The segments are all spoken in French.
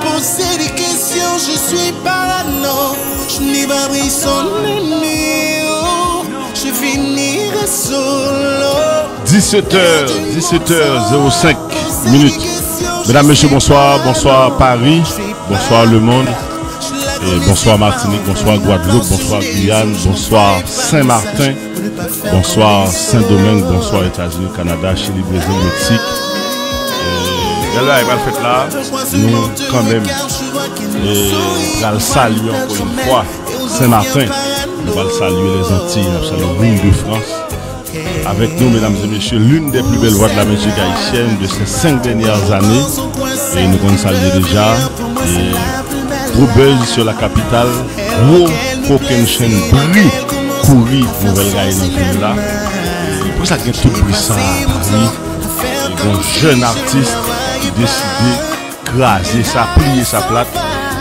poser des questions. Je suis parano, je Je finirai 17h, 17h05 minutes. Mesdames, Messieurs, bonsoir. Bonsoir Paris. Bonsoir le monde. bonsoir Martinique, bonsoir Guadeloupe, bonsoir Guyane, bonsoir Saint-Martin, bonsoir Saint-Domingue, bonsoir États-Unis, Canada, Chili, Brésil, Mexique là, le fait là, nous, quand même, et va le saluer encore une fois. Ce matin, nous allons saluer les Antilles, nous le monde de France. Avec nous, mesdames et messieurs, l'une des plus belles voix de la musique haïtienne de ces cinq dernières années. Et nous allons saluer déjà. Et sur la capitale, aucun chaîne brille, courir nouvelle la là. Et pour ça qu'il y a tout le ça à Paris. un jeune artiste décidé craser sa, plier sa plate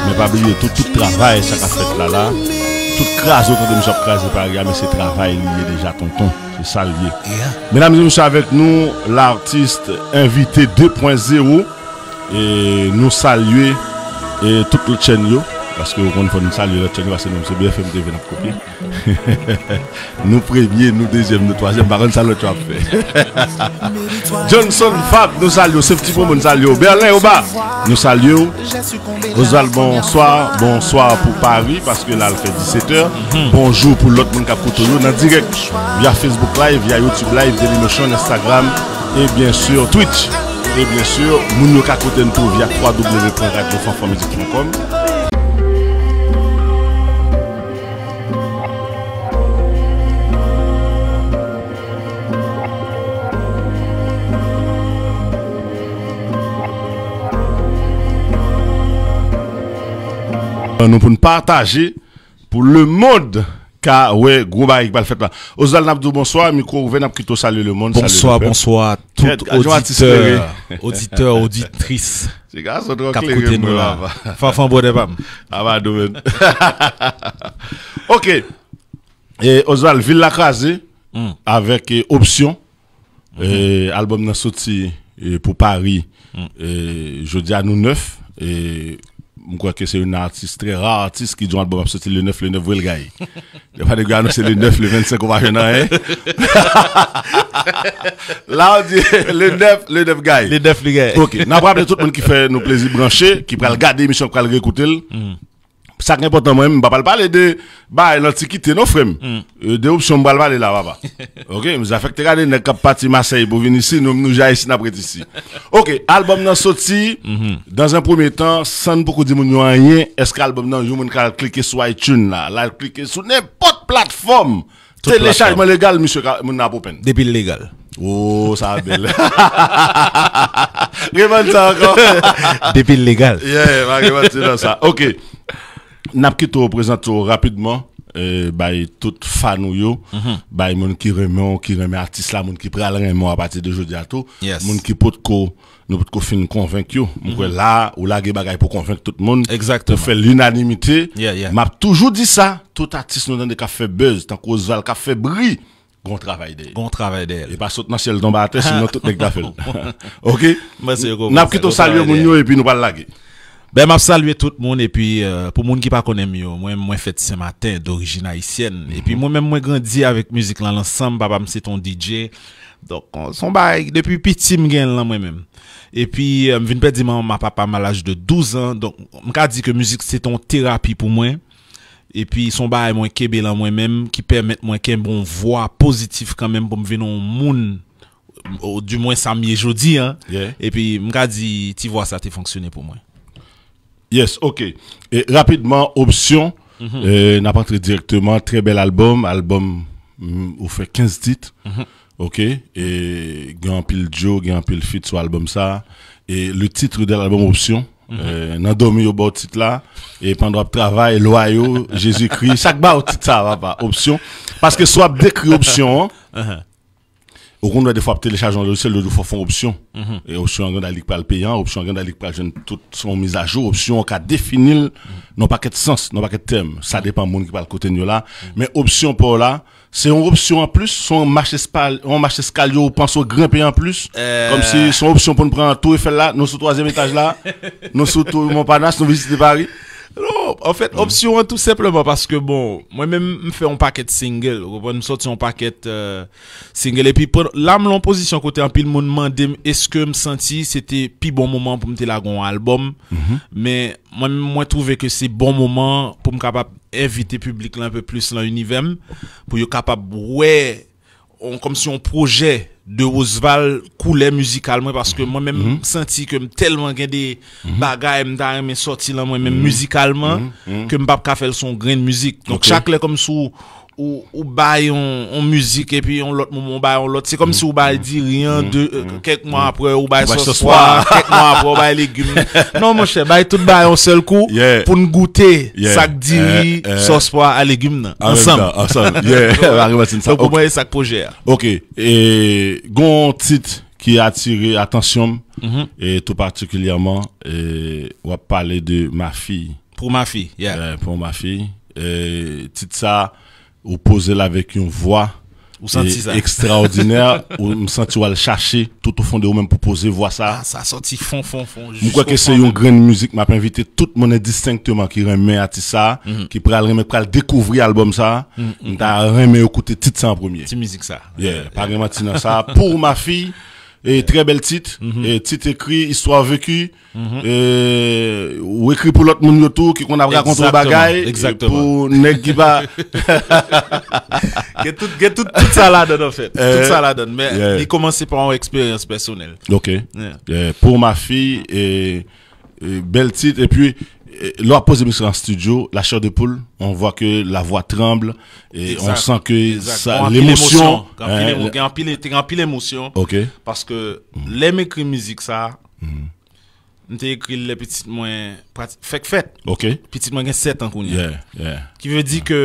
mais pas bliye tout, tout travail ça qu'a fait là là tout crase autant de nous, craser pas par mais c'est travail lié déjà, déjà tonton, salué mesdames et messieurs avec nous l'artiste invité 2.0, et nous saluer et tout le chaîne parce ou kon nous salye la tcheng nous nou mse BFM TV copier Nous premier, nous deuxième, nous troisième. Baron, baran tu as fait. Johnson, Fab, nous saluons, C'est petit pour nous saluons Berlin au bas. Nous saluons, Rosal, bonsoir, bonsoir pour Paris, parce que là, il fait 17h. Mhm. Bonjour pour l'autre, monde qui a On direct Via Facebook Live, via YouTube Live, Dailymotion, Instagram, et bien sûr Twitch. Et bien sûr, nous yo via www.radiofanformusic.com. Euh, nous pouvons partager pour le monde car ouais gros bail va fait là. Nabdou bonsoir micro ouvert saluer le monde Bonsoir bonsoir tout auditeur auditeur auditrice. C'est Fafan bode OK. Et Osal ville la hmm. avec eh, option hmm. album n'a sorti eh, pour Paris hmm. jeudi à nous neuf et je crois que c'est un artiste très rare artiste qui dit un album le 9 le 9 le gars. Il pas de gars c'est le 9 le 25 on va venir Là on dit le 9 le 9 gars. Le 9 le gars. OK, n'a de tout le monde qui fait nos plaisirs branchés, qui va regarder l'émission, qui va l'écouter ça qui est important, moi, je ne vais pas parler de bah, l'antiquité, non, frère. Mm. Euh, Deux options, je ne vais pas là, bas ok, nous affectons, regardez, nous sommes partis Marseille pour venir ici, nous nous jaillons ici, après ici. Ok, album est sorti, mhm. dans un premier temps, sans beaucoup de monde rien, est-ce que l'album dans vous pouvez cliquer sur iTunes, là, là, cliquer sur n'importe plateforme. Téléchargement légal, monsieur, mon apopen. Depuis légal. Oh, ça va belle. répondez ça encore. Depuis légal. Yeah, vais dans ça. Ok n'a pas te représente rapidement euh, by toute fan mhm. bay qui remet qui remet artiste là moun qui pral à partir de jeudi à mhm. tout qui nous fin convaincu là ou là pour convaincre tout le monde faire l'unanimité m'a toujours dit ça tout artiste nous des cafés buzz tant le café bri' Bon travail d'elle. Bon travail d'elle. Et pas ciel sinon tout le monde OK? Merci, saluer et puis nous Ben map salwe tout moun, epi euh, pou moun ki pa konen miyo, mwen mwen fet se maten d'origin haisyen. Mhm. Epi mwen mwen mwen grandi avik müzik lan lansam, baba mwen se ton DJ. Donk, son ba depi pitim gen lan mwen mwen. Epi mwen ven pedi mwen mwen papa mwen lage de 12 an, donk mwen ka di ke müzik se ton terapi pou mwen. Epi son ba mwen kebe lan mwen mwen, ki permette mwen kem bon vwa pozitif kanmen pou mwen venon moun, ou du mwen sa miye jodi, epi mwen ka di ti vwa sa te fonksyonen pou mwen. Yes, ok. Et rapidement, option, mhm. euh, n'a pas directement, très bel album, album mm, où fait 15 titres, mhm. ok. Et Grand Pile Joe, Grand Pile Fit sur l'album ça. Et le titre de l'album Option, mhm. euh, n'a dormi au bord titre là. Et pendant le travail, loyaux, Jésus-Christ, chaque au titre ça va pas, Option. Parce que soit décrit Option, hein. uh-huh au doit des fois télécharger un logiciel de fois font option et option grande ligue pas le payant option grande ligue jeune tout son mise à jour option qu'a défini mm -hmm. non pas de sens non pas de thème ça dépend monde qui parle à côté là nous. là. mais option pour là c'est une option en plus son marché on marche escalier on pense au grimper en plus euh. comme si son option pour nous prendre un tour et faire là nous sur troisième étage là nous sur tout Montparnasse nous visiter Paris Non, en fèt, mm. opsyon an tout sepleman, paske bon, mwen mè m fè an paket single, ou m soti an paket euh, single, epi pou la m l'on posisyon kote, an pil moun man dem, eske m senti, sete pi bon mouman pou m te lagon an album, mè m mwen mwen touve ke se bon mouman pou m kapap evite publik l'an pe plus l'an univem, pou yo kapap wè, comme si on projet de Roosevelt coulait musicalement parce que mhm. moi-même mhm. senti que tellement gain des bagages des bagages sorti là moi-même mhm. musicalement que peux pas faire son grain de musique. Donc chaque là comme sous Ou bay yon muzik E pi yon lot moum, ou bay yon lot Se kom si ou bay diri yon Kek mwa apre ou bay soswa Kek mwa apre ou bay legume Non monshe, bay tout bay yon sel kou Poun goute sak diri Soswa a legume nan Ensam Ok Gon tit ki atiri Atensyon Et tout particulièrement Ou ap pale de ma fi Poun ma fi Tit sa ou poser là avec une voix extraordinaire ou me sentir à le chercher tout au fond de vous-même pour poser voir ça ah, ça sorti fond fond fond je crois que c'est une grande musique m'a invité tout le monde distinctement qui remet à ça mhm. qui pral remet découvrir album ça mm -hmm. t'a écouter titre ça en premier petite musique ça yeah, yeah. pas euh. vraiment ça pour ma fille et très bel titre. Mhm. et titre écrit, histoire vécue. Mhm. ou écrit pour l'autre monde autour, qui qu'on a raconté bagaille. Exactement. Pour nèg qui va. tout, tout, tout ça là donne en fait. Euh, tout ça là donne. Mais il commence par une expérience personnelle. Ok. Euh, pour ma fille, et bel titre. Et puis, Lwa pose mèkse an studio, la chèr de poule, on vwa ke la vwa tremble, on san ke l'émotion. Te rampi l'émotion. Parce que lè mèkri mèkse sa, nte mm-hmm. ekri lè petit mwen pratik. Fek fet. Petit mwen gen set an kounye. Ki vè di ke...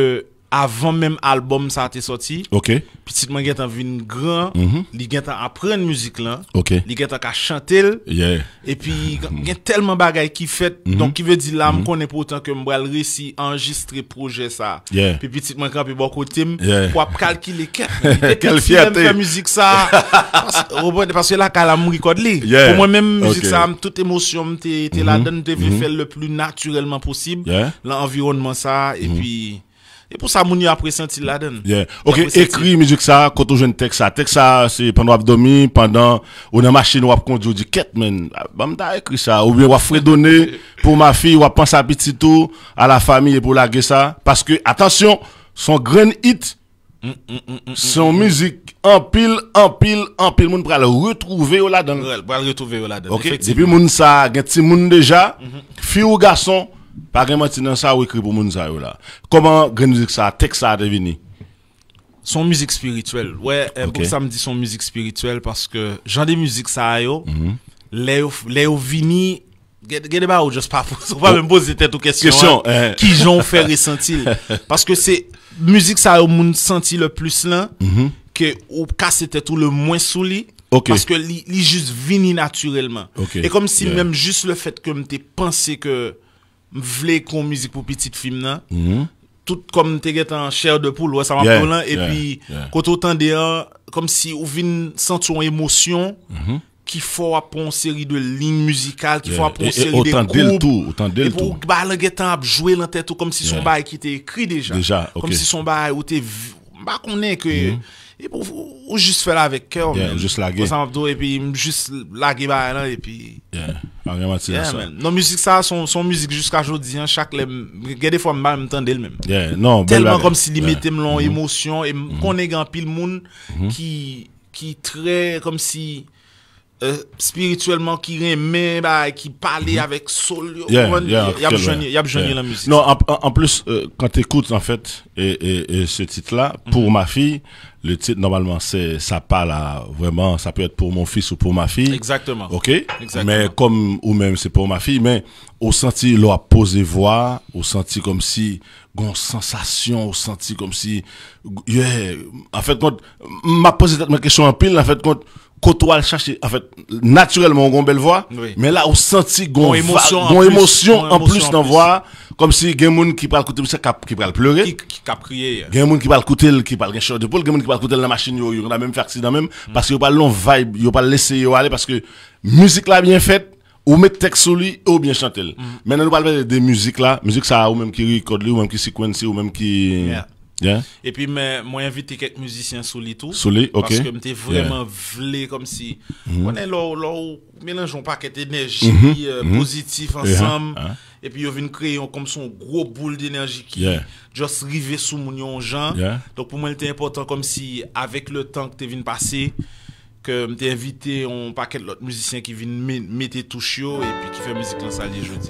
avan menm albom sa te soti. Ok. Pititman gen tan vin gran, mhm. li gen tan aprenn müzik lan, li gen tan ka chante l, epi gen telman bagay ki fet, don ki ve di lam konen potan ke mbrel resi, anjistre proje sa. Ya. Pi pititman kran pi bokotim, pou ap kalki le ke. Ya. Kalki a te. Kalki a te müzik sa, ou bon de paswe la kalam rikod li. Ya. Pou mwen menm müzik sa, mtout emosyon te la den, te ve fel le plou naturelman posib, ya. La environman sa, epi... Et pour ça, mon a apprécié là-dedans. Yeah. Ok, écrit musique ça, quand on joue un texte ça. Texte ça, c'est pendant abdomen, pendant, on a machine, on a conduit, du ce que ah, Bah, as écrit ça. Ou bien, on a fredonné pour ma fille, on a pensé à petit tout, à la famille et pour la ça. Parce que, attention, son grand hit, son musique, en pile, en pile, en pile, moun le retrouver là-dedans. Ouais, le retrouver là-dedans. Ok, depuis moun ça, gen ti moun déjà, mhm. fille ou garçon, par exemple, tu n'as pas écrit pour Mounsa. Comment la musique, ça, texte, ça a devenu Son musique spirituelle. Ouais, eh, pour ça me dit son musique spirituelle parce que j'en ai musique, ça a eu. Mhm. les gens Léo Vini, gade juste pas fou. pas même oh. poser tête aux questions. Question, hein. Hein. Qui j'en fait ressentir Parce que c'est musique, ça a eu mon le plus là. Mhm. Que le cas tête tout le moins souli. lui Parce que il juste vini naturellement. Et comme si même juste le fait que me pensais que. m vle kon mizik pou pitit film nan, mhm. tout kom te get an chèr de pou, lwa sa m apèm lan, epi, koto tan de an, kom si ou vin sent son emosyon, ki fò aponseri de lin mizikal, ki fò aponseri de koub, epi ou ba le get an apjouè lantè tout, kom si son bay ki te ekri deja, kom si son bay ou te, m bakounen ke, epi ou, Ou jist fè la vek kèw, men. Yeah, jist lage. Kwa san ap do, epi jist lage ba yon, epi... Yeah, agèm ati. Yeah, men. Non müzik sa, son müzik jiska jodi, chak le... Gède fwa mba, mtand el men. Yeah, non, bel bagè. Telman kom si limitem lon emosyon, konè gampil moun ki... Ki trè kom si... spirituellement qui remet qui parlait avec soul il y a besoin y a la musique non en, plus quand tu écoutes en fait et, et, ce titre là pour ma fille le titre normalement c'est ça parle vraiment ça peut être pour mon fils ou pour ma fille exactement OK mais comme ou même c'est pour ma fille mais au senti a posé voix au senti comme si gon sensation au senti comme si en fait quand m'a posé cette question en pile en fait quand côtoie chercher en fait naturellement on belle voix mais là on senti gon émotion en plus, émotion en plus dans voix comme si gen moun qui parle côté qui parle pleurer qui qui crier gen moun qui parle côté qui parle chaud de poule gen qui parle côté la machine il y a même fait accident même hmm. parce que parle non vibe il pas laissé yo aller parce que musique là bien faite ou mettre texte sur lui ou bien chanter. Hmm. Maintenant nous parle de musique là, musique ça ou même qui record ou même qui sequence ou même qui et puis, moi, invité quelques musiciens sous les tout. Sous les, ok. Parce que m'étais vraiment vlé comme si. Mm-hmm. On est là, mélange mélangeons paquet d'énergie mm-hmm. euh, mm-hmm. Positif uh-huh. ensemble. Uh-huh. Et puis, ils vient créer comme son gros boule d'énergie qui juste rivé sous mon jean. Donc, pour moi, c'était important comme si, avec le temps que tu venu passer, que m'étais invité un paquet d'autres musiciens qui viennent mettre tout chaud et puis qui fait musique dans la salle jeudi.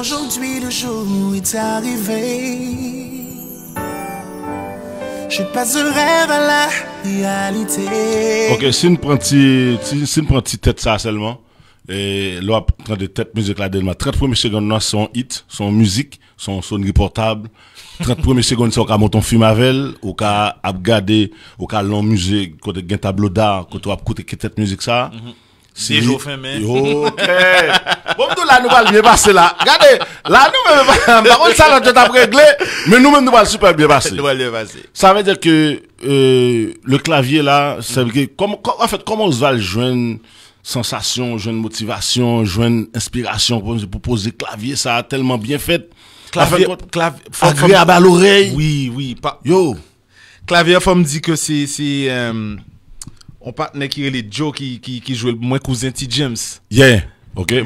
Aujourd'hui, le jour est arrivé. Je pas de rêve à la réalité. Ok, si nou pranti, si nou pranti tèt sa selman, lò ap pranti tèt müzik la denman, tèt pwemè sègon nan son hit, son müzik, son son gri portable, tèt pwemè sègon sa wak a moton fimavel, wak a ap gade, wak a lan müzik, kote gen tablo dar, kote wap kote ki tèt müzik sa, mhm, mhm. Si je fais Yo. Eh. Bon, tout là, nous allons bien passer là. Regardez, là, nous même, on ça va déjà d'après réglé mais nous même, nous allons super bien passer. Ça veut dire que euh, le clavier là, ça veut dire en fait, comment on se va jouer une sensation, joindre motivation, joindre inspiration pour poser le clavier, ça a tellement bien fait. Clavier à l'oreille. Oui, oui, papa. Yo, clavier à dit que c'est... Euh, On patne kire le Joe ki jwe mwen kouzenti James. Yeah, ok.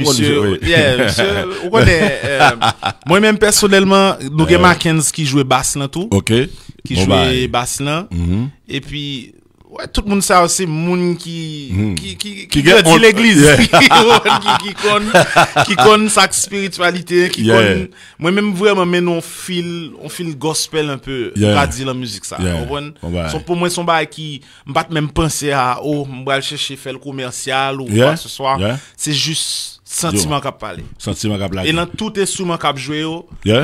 Mwen men personelman, nou gen Markens ki jwe bas nan tou. Ok, bon bay. Ki jwe bas nan. E pi... Wè, tout moun hmm. sa, se moun ki... Ki gè di l'eglise. Ki kon sak spiritualite. Mwen mèm vwè mèm mèn, on fil gospel un pè, gà di la müzik sa. Sò pou mwen son bè ki mbate mèm pensè a ou mbèl chèche fèl komersyal ou wè se swa, se juss... Senti man kap pale. Senti man kap pale. E nan toute souman kap jwe yo,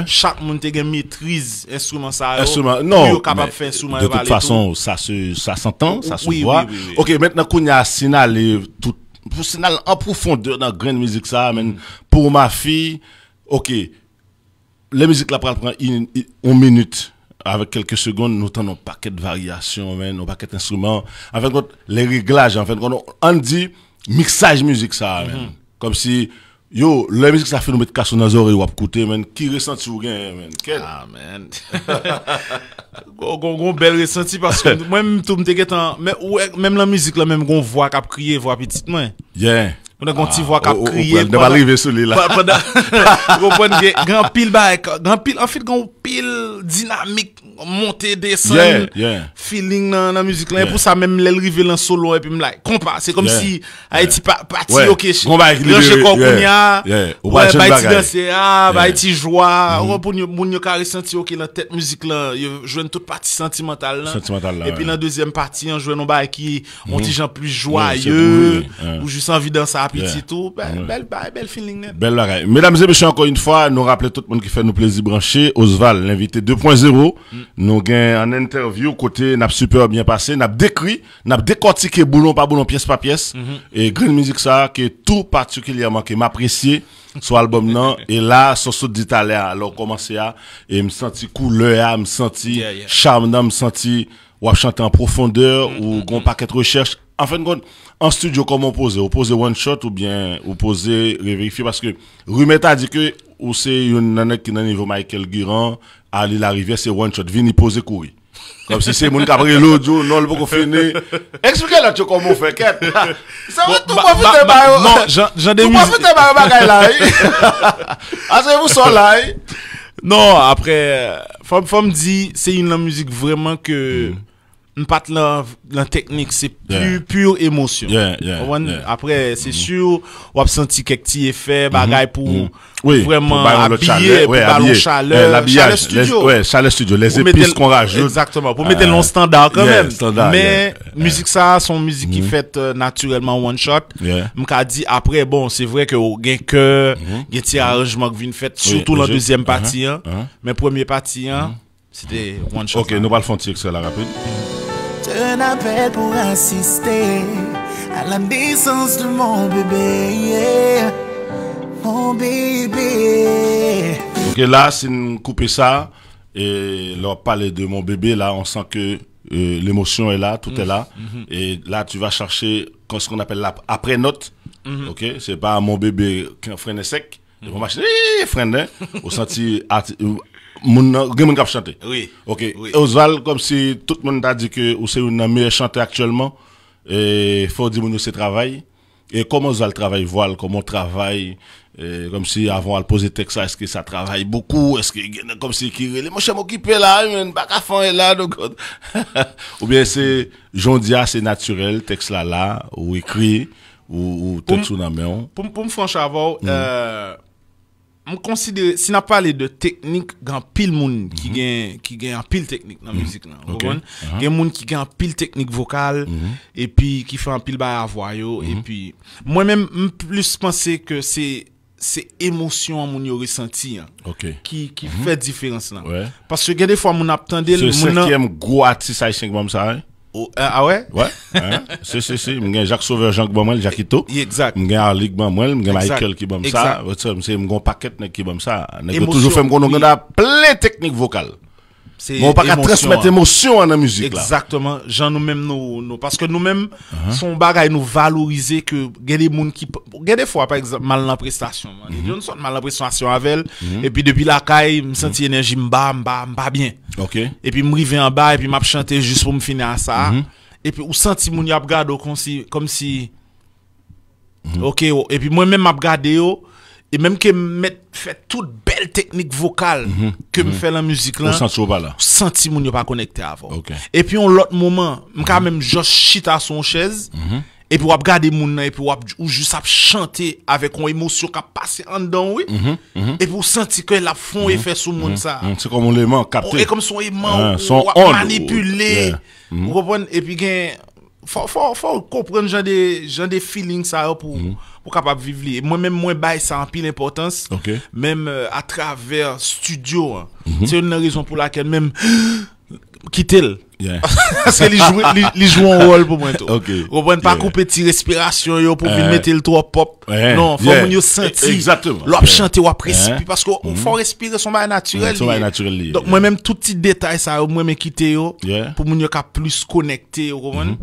chak moun te gen mitrize en souman sa yo, non, yo kap ap fe souman e pale tout. De tout fason, sa s'entend, sa souboi. Ok, mètena kou nye asina lè tout, asina lè en profondeur nan grain mizik sa, men, pou ma fi, ok, lè mizik la pral pran yon minute, avèk kelke segonde, nou tan nou paket variasyon, nou paket en souman, an fèkot, lè reglaj, an fèkot, an di, miksaj mizik sa, Kom si yo, le mizik sa fenou met kasonazore wap koute men, ki resanti ou gen men? Ah men, gon bel resanti paskon. Mwen mwen tou mteget an, men ou ek, menm la mizik la, menm gon vwa kap kriye, vwa pitite men. Yeah. Ou nan kon ti vwa ka kriye. Ne pa rive sou li la. Ou pon gen, gen an pil ba ek. Gen an pil, an fil gen an pil dinamik, monte, desen, feeling nan, nan müzik la. E pou sa, men lèl rive lan solo epi mlai, kompa. Se kom si, a eti pati yo keche. Kompa. Lèl che kon koun ya. Ou ba eti danse ya, ba eti jwa. Ou pou moun yo kari senti yo ke la tet müzik la, yo jwen tout pati sentimental la. Sentimental la. Epi nan dezyem pati, an jwen nou ba ek yon ti jan plus jwaye. Petit tout. Bel, belle feeling Belle bagaille. Mesdames et messieurs, encore une fois, nous rappelons tout le monde qui fait nous plaisir brancher Osval, l'invité 2.0. Mm. Nous avons en interview côté, n'a super bien passé, avons décrit, avons décortiqué boulon par boulon, pièce par pièce. Mm-hmm. Et Green Music, ça, qui est tout particulièrement, qui m'apprécie sur l'album non et là sur ce d'Italie alors commencé à et me senti couleur me senti yeah, Je charme me senti ou chanter en profondeur mm-hmm, ou qu'on mm-hmm. paquet de recherche en fin de compte en studio, comment poser Vous posez one shot ou bien vous posez revérifier Parce que Rumet a dit que c'est une nana qui est au niveau Michael Guiran, à la rivière, c'est one shot, vini poser courir. Comme si c'est mon cabré l'audio, non, le beaucoup fini. Expliquez-le, tu comment on fait, quête. Ça va tout bah, pas foutre bah, bah, Non, j'en ai mis. Tout pas foutre bah, bagaille là. Hein. Asseyez-vous sur là. Hein. Non, après, euh, femme, femme dit, c'est une musique vraiment que, hmm. Mpate lan teknik, se pur Pur emosyon Apre, se mm-hmm. sur, wap senti Kek tiye fe, mm-hmm. bagay pou mm-hmm. Vreman abye, pou balon chale Chale studio Les épices qu'on rajote Pou mette l'on stand out Mè, müzik sa, son müzik ki fète Naturellement one shot Mk a di, apre, bon, se vre ke Genkè, genkè, genkè Soutou lan deuxième pati Mè premier pati Ok, nou pal fonti ekse la rapide Je n'appelle pour assister à la naissance de mon bébé. Yeah. Mon bébé. Ok, là, si nous coupons ça et leur parle de mon bébé, là, on sent que euh, l'émotion est là, tout est là. Mhm, mhm. Et là, tu vas chercher ce qu'on appelle l'après-note. Mhm. Ok, c'est pas mon bébé qui est freiné sec. mon Et on Au chante? Oui. Ok. Oui. comme si tout le monde a dit que vous êtes un meilleur chanteur actuellement, il faut dire que c'est travail. Et comment Osval travaille, voile, comment travaille, comme si avant elle poser texte est-ce que ça travaille beaucoup est-ce que comme si qui mon je occupé là mais pas faire là donc ou bien c'est dis c'est naturel texte là là ou écrit ou, ou texte sous la main pour me me franchir, mm. euh Mwen konsidere, si nan pale de teknik, gen apil moun ki mhm. gen apil teknik nan mizik mhm. nan. Uh-huh. Gen moun ki gen apil teknik vokal, e pi ki fe an apil bay avwayo, e pi... Mwen men mwen plus pense ke se emosyon moun yo resenti yan, ki fe diferans nan. Pas se gen defwa moun ap tende... Se setyem gwa ti say sheng moun sa yon? Oh, euh, ah ouais? Ouais. Hein? si, si, si. Jacques Sauveur, Jean Bomel, Jacquito. Exact. M'gen Arlick Bomel, m'gen Michael qui bom ça. un paquet qui bom ça. toujours fait un peu plein technique vocale Mwen pa ka transmet emosyon an nan müzik la. Eksaktman, jan nou men nou nou. Paske nou men, son bagay nou valorize ke gède moun ki... Gède fwa, par exemple, malan prestasyon. Joun son malan prestasyon avèl, epi depi la mm-hmm. mm-hmm. mm-hmm. kay, m senti enerji m ba, m ba, m ba bien. Epi m rive an ba, epi m ap chante juste pou m finè an sa. Epi ou senti moun y ap gade o kom si... Ok, oh. epi mwen men m ap gade yo... E mèm ke mè fè tout bel teknik vokal ke mè fè lan müzik lan. Ou santi ou ba la? Ou santi moun yon pa konekte avon. Ok. E pi yon lot mouman, mka mèm jos chita son chèz. E pi wap gade moun nan, e pi wap ou jous ap chante avè kon emosyon ka pase an dan wè. E pi ou santi ke la fon efè sou moun sa. Se kon moun lèman kapte. Ou e kom son lèman, ou wap manipule. E pi gen... Fò kon pren jen de feeling sa yo pou kapap viv li. Mwen men mwen bay sa an pi l'importans. Mwen a traver studio. Se yon nan rezon pou la ken men... Kite l. Se li jwen rol pou mwen to. Mwen pa kou peti respiration yo pou filmete l to wopop. Fò mwen yo senti lop chante wap resipi. Fò respire son mwen naturel li. Mwen men tout tit detay sa yo mwen me kite yo. Pou mwen yo ka plus konekte yo. Mwen mwen.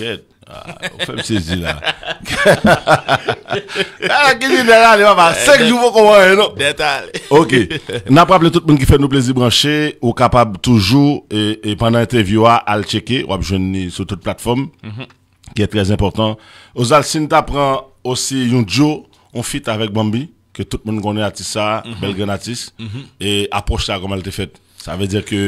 Ok, ah, on fait le saisir là. Ah, qui dit là, les papas 5 jours pour vous non Ok. on avons parlé de tout le monde qui fait nous plaisir de brancher. on est capable toujours, et pendant l'interview, de checker. Vous avez joué sur toute plateforme, mm-hmm. qui est très important. Osal, si vous avez aussi un jeu, on fit avec Bambi, que tout le monde connaît à Tissa, Belgrenatis, et approche ça comme elle était faite. Sa ve dire ke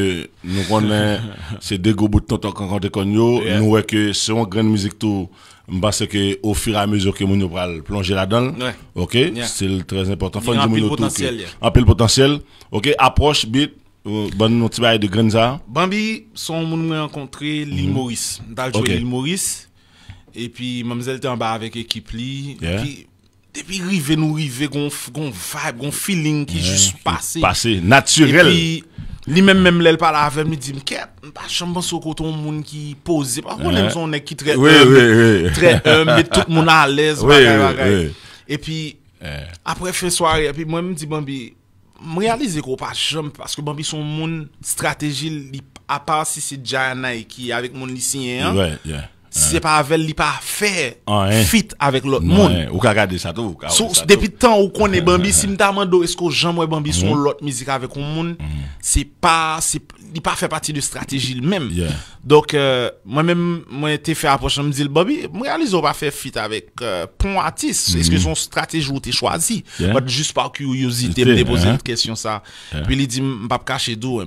nou konnen se degou bout ton ton konkante kon yo, nou weke son Grand Music Tour mba seke ou fir a mezo ke moun yo pral plonje la don, ok, stil trez impotant. Fon di moun yo tou ki apil potansyel, ok, aproche bit, ban nou ti baye de Grenza. Ban bi son moun mwen yonkontre Lille mhm. Maurice, dal jwe Lille Maurice, e pi mamzel te anba avek ekip li, ki... Depi rive nou rive, goun vibe, goun feeling ki jous pase. Pase, naturel. E pi, li men men mlel pala ave, mi di, mke, mpa chanman sou koton moun ki pose. Pwa konen msonen ki tre em, tre em, mi tout moun alez, baga baga baga. E pi, apre fe soare, mwen mi di, mwen bi, mwen realize kou pa chanman, paske mwen bi son moun strategi li apal si se dja yana ki avek moun lisinyen. Yeah, yeah. Se pa vel li pa fe fit avèk lot moun. Ou ka gade sa tou. Depi tan ou kon e bambi, si mta mando esko jan mwen bambi sou lot mizika avèk ou moun, se pa... li pa fe pati de strategi l mèm. Donc, euh, moi mèm, mwen te fe a pochè, mwen mi dil, bòbi, mwen realizo pa fe fit avèk euh, pon artist, eske mm-hmm. son strategi ou te chwazi? Mwen just pa kuyouzite, mwen depozen uh-huh. tè kèsyon sa. Pwè li di, mwen pa pkache dou,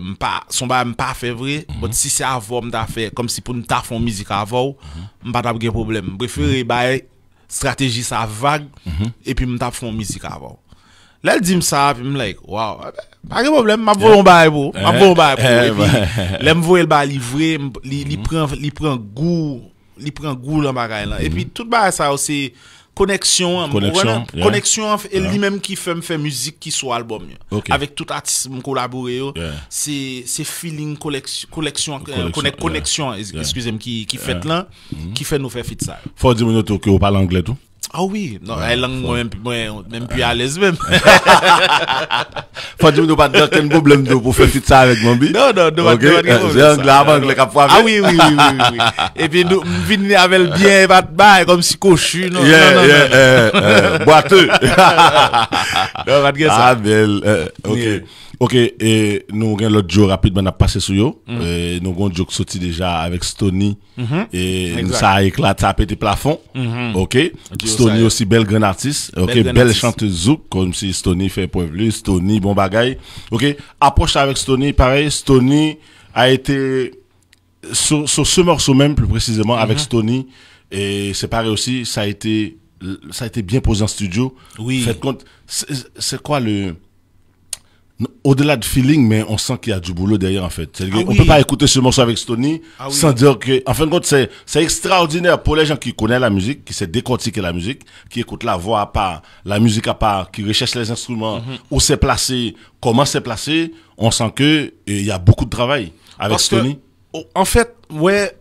son ba mwen pa fe vre, mwen si se avò, mwen ta fe, kom si pou mwen ta fè mizik avò, mwen mm-hmm. pa tabge problem. Prefere mm-hmm. ba e, strategi sa vè, epi mwen ta fè mizik avò. Lè l di m sa, pi m lèk, waw, ake m wè m m ap vò yon bay pou. M ap vò yon bay pou. Eh, e pi, eh, eh. lè m vò yon bay livre, li pren gou, li pren gou lè m bagay lè. E pi, mhm. tout bay sa, ou se koneksyon. Koneksyon. Koneksyon, e li mèm ki fèm fèm müzik ki sou albom. Avèk tout artist m koulabore yo. Se feeling, koneksyon, koneksyon, eskwizèm, ki fèt lè, ki fèt mhm. nou fè fèt sa. Fò di m nou toke ou pal anglè tou? Ah oui, non, ouais, langue, moi, même, moi, même plus à l'aise, même. Faut dire, nous pas de un problème pour faire tout ça avec mon bi. Non, non, nous pas euh, de J'ai anglais avant, anglais cap Ah oui, oui, oui, oui, Et puis, nous, venons avec bien, pas de comme si cochu, non, non, non. Euh, euh, boiteux. Non, pas de ça. Ah, belle, ok. Ok, et nous avons l'autre jour rapidement à passer sur yo. Mm-hmm. nous avons un jour sorti déjà avec Stony. Mm-hmm. Et ça a éclaté, a pété plafond. Mm-hmm. Ok. Stony aussi, belle grand artiste. Ok, belle, chanteuse comme si Stony fait point lui, Stony, bon bagaille. Ok, approche avec Stony, pareil, Stony a été sur, sur ce morceau même, plus précisément, avec Stony. Et c'est pareil aussi, ça a été, ça a été bien posé en studio. Oui. Faites compte, c'est quoi le, au-delà de feeling, mais on sent qu'il y a du boulot derrière, en fait. Ah on peut pas écouter ce morceau avec Stony ah sans dire que, en fin de compte, c'est, c'est extraordinaire pour les gens qui connaissent la musique, qui se décortiquer la musique, qui écoutent la voix à part, la musique à part, qui recherchent les instruments, mhm. où c'est placé, comment c'est placé. On sent que, il y a beaucoup de travail avec Parce Stony. en fait, Ouais,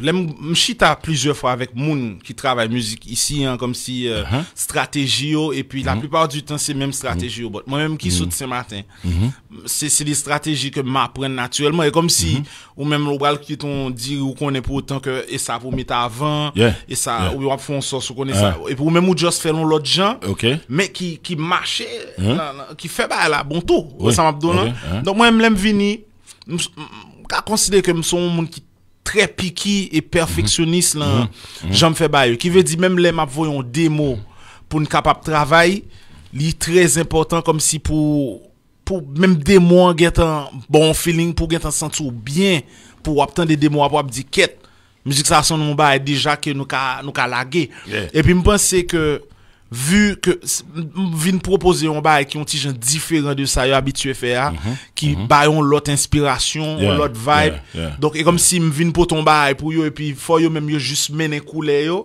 je à plusieurs fois avec moun qui travaille musique ici, hein, comme si euh, uh-huh. stratégie, et puis la mm-hmm. plupart du temps, c'est même stratégie. Moi-même qui mm-hmm. saute ce matin, mm-hmm. c'est des stratégies que m'apprends naturellement. Et comme si, ou même le qui t'ont dit, ou qu'on est pour autant que, et ça vous mettre avant, et ça, vous ou on ah. ça. Et pour même juste faire l'autre gens, mais qui, qui marchait, hein? qui fait bah, la bon tour, hein? Donc moi-même, l'aime venir, je considère que je suis un monde qui tre piki e perfeksyonis lan mm-hmm. mm-hmm. jam fe bayou. Ki ve di, mèm lèm ap voyon demo pou n kapap travay, li trez important kom si pou mèm demo an get an bon feeling, pou get an santou bien, pou aptan de demo ap wap di ket, mizik sa son nou mou baye dija ke nou ka lage. E pi mpense ke Vu ke vin propoze yon bay ki yon ti jen diferent de sa mhm. mhm. yo abitue fe ya, ki bay yon lot inspirasyon, lot vibe, donk e kom si vin poton bay pou yo e pi fo yo menm yo jist mene koule yo,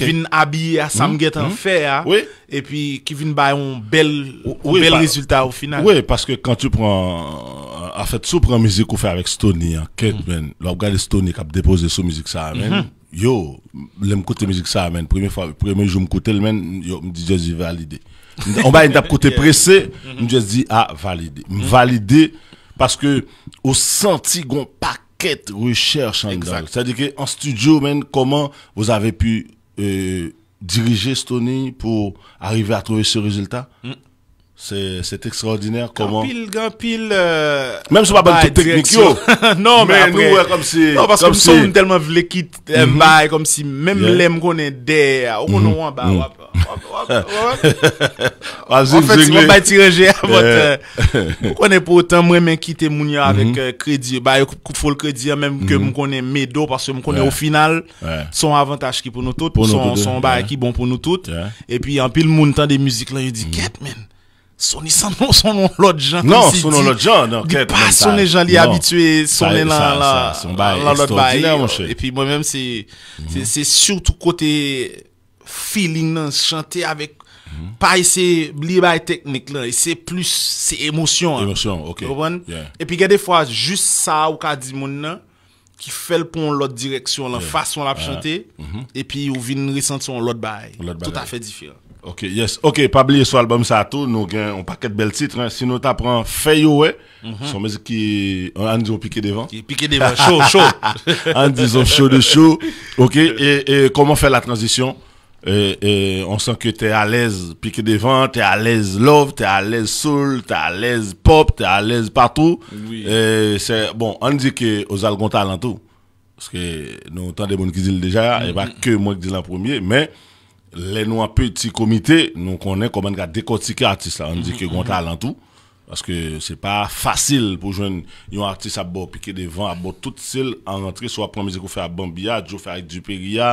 vin abye a sa mget an fe ya, e pi ki vin bay yon bel rezultat ou final. Oui, parce que quand tu prends, en fait, si tu prends musique ou faire avec Stony, mhm. l'organe Stony qui a déposé sa musique sa, oui, yo, côté musique ça, man, première fois, premier jour, m'écoute, man, yo, me je dis validé. On va une côté pressé, mm-hmm. je dis, ah, validé. Validé, parce que, au senti qu'on paquet recherche en exact. C'est-à-dire que, en studio, comment vous avez pu, euh, diriger Stony pour arriver à trouver ce résultat? Mm c'est extraordinaire comment pile pile euh, même si pas bonne technique yo non mais, comme si non parce que nous sommes tellement vle le bail comme si même les l'aime qu'on est derrière on en bas vas-y en fait on un tirer votre euh, on est pas autant moi mais quitter moun avec mhm. euh, crédit il faut le crédit hein, même que me mhm. connaît Medo parce que me connaît au final son avantage qui pour nous toutes son son bail qui bon pour nous toutes et puis en pile moun temps des musiques là il dit mhm. get man Soni sanon sonon lot jan Non, sonon lot jan De pa sonen jan li abitue Sonen la lot bayi ah. E pi mwen menm se Se surtout kote Feeling nan chante mhm. Pa ese bli bayi teknik Ese plus, se emosyon E pi gade fwa Jus sa ou ka di moun nan Ki fel pon lot direksyon La fason la chante E pi ou vin risansyon lot bayi Tout afe difil Ok, yes. Ok, pas oublier sur l'album ça tout, nous avons un paquet de belles titres. Sinon, hein. Si nous t'apprends Fayoué, mhm. son musique qui, on euh, dit piqué devant. Qui piqué devant, chaud, chaud. on dit chaud de chaud. Ok, et, et comment faire la transition? et, on sent que tu es à l'aise piqué devant, tu es à l'aise love, tu es à l'aise soul, tu es à l'aise pop, tu es à l'aise partout. Oui. c'est bon, on dit que aux Algon talent tout. Parce que nous tant des monde qui disent déjà, et pas mhm. que moi qui dis la premier, mais Lè nou an pè ti komite, nou konè komèn gwa dekotike artist la, an di ke gwen talantou. Paske se pa fasil pou jwen yon artist ap bo pike devan, ap bo tout stil an rentre, sou ap promese kou fè a Bambia, djou fè a Dupéria,